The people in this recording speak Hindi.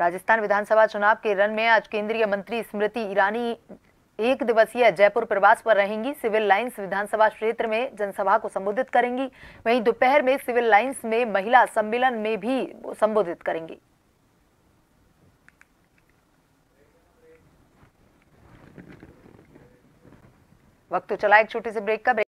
राजस्थान विधानसभा चुनाव के रन में आज केंद्रीय मंत्री स्मृति ईरानी एक दिवसीय जयपुर प्रवास पर रहेंगी सिविल लाइंस विधानसभा क्षेत्र में जनसभा को संबोधित करेंगी वहीं दोपहर में सिविल लाइंस में महिला सम्मेलन में भी संबोधित करेंगी वक्त चला एक छोटे से ब्रेक का ब्रेक